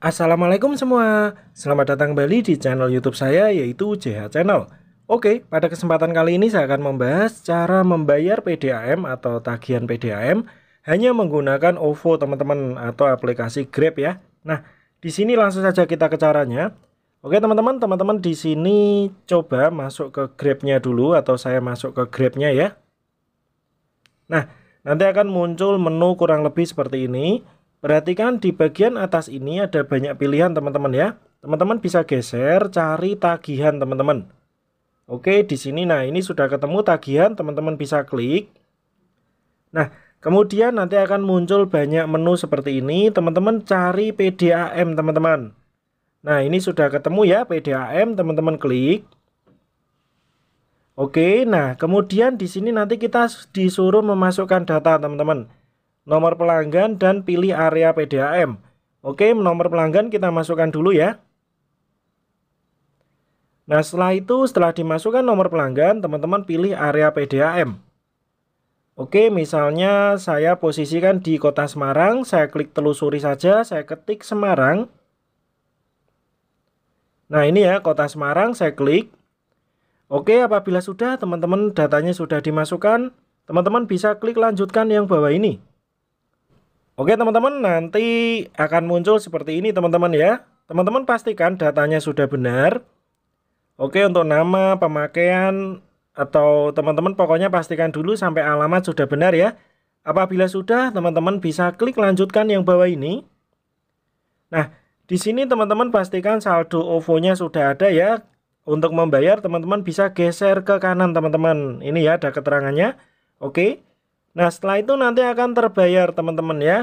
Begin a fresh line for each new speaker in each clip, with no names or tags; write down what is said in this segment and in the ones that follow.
Assalamualaikum semua, selamat datang kembali di channel YouTube saya yaitu JH Channel. Oke, pada kesempatan kali ini saya akan membahas cara membayar PDAM atau tagihan PDAM hanya menggunakan OVO teman-teman atau aplikasi Grab ya. Nah, di sini langsung saja kita ke caranya. Oke teman-teman, teman-teman di sini coba masuk ke Grabnya dulu atau saya masuk ke Grabnya ya. Nah, nanti akan muncul menu kurang lebih seperti ini. Perhatikan di bagian atas ini ada banyak pilihan teman-teman ya. Teman-teman bisa geser cari tagihan teman-teman. Oke, di sini nah ini sudah ketemu tagihan, teman-teman bisa klik. Nah, kemudian nanti akan muncul banyak menu seperti ini, teman-teman cari PDAM teman-teman. Nah, ini sudah ketemu ya PDAM, teman-teman klik. Oke, nah kemudian di sini nanti kita disuruh memasukkan data teman-teman nomor pelanggan, dan pilih area PDAM. Oke, nomor pelanggan kita masukkan dulu ya. Nah, setelah itu, setelah dimasukkan nomor pelanggan, teman-teman pilih area PDAM. Oke, misalnya saya posisikan di kota Semarang, saya klik telusuri saja, saya ketik Semarang. Nah, ini ya, kota Semarang, saya klik. Oke, apabila sudah, teman-teman datanya sudah dimasukkan, teman-teman bisa klik lanjutkan yang bawah ini. Oke teman-teman, nanti akan muncul seperti ini teman-teman ya. Teman-teman pastikan datanya sudah benar. Oke, untuk nama, pemakaian, atau teman-teman pokoknya pastikan dulu sampai alamat sudah benar ya. Apabila sudah, teman-teman bisa klik lanjutkan yang bawah ini. Nah, di sini teman-teman pastikan saldo OVO-nya sudah ada ya. Untuk membayar, teman-teman bisa geser ke kanan teman-teman. Ini ya, ada keterangannya. Oke. Nah setelah itu nanti akan terbayar teman-teman ya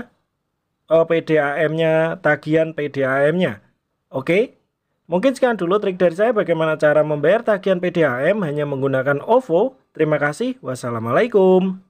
oh, PDAM-nya, tagihan PDAM-nya. Oke, mungkin sekian dulu trik dari saya bagaimana cara membayar tagihan PDAM hanya menggunakan OVO. Terima kasih. Wassalamualaikum.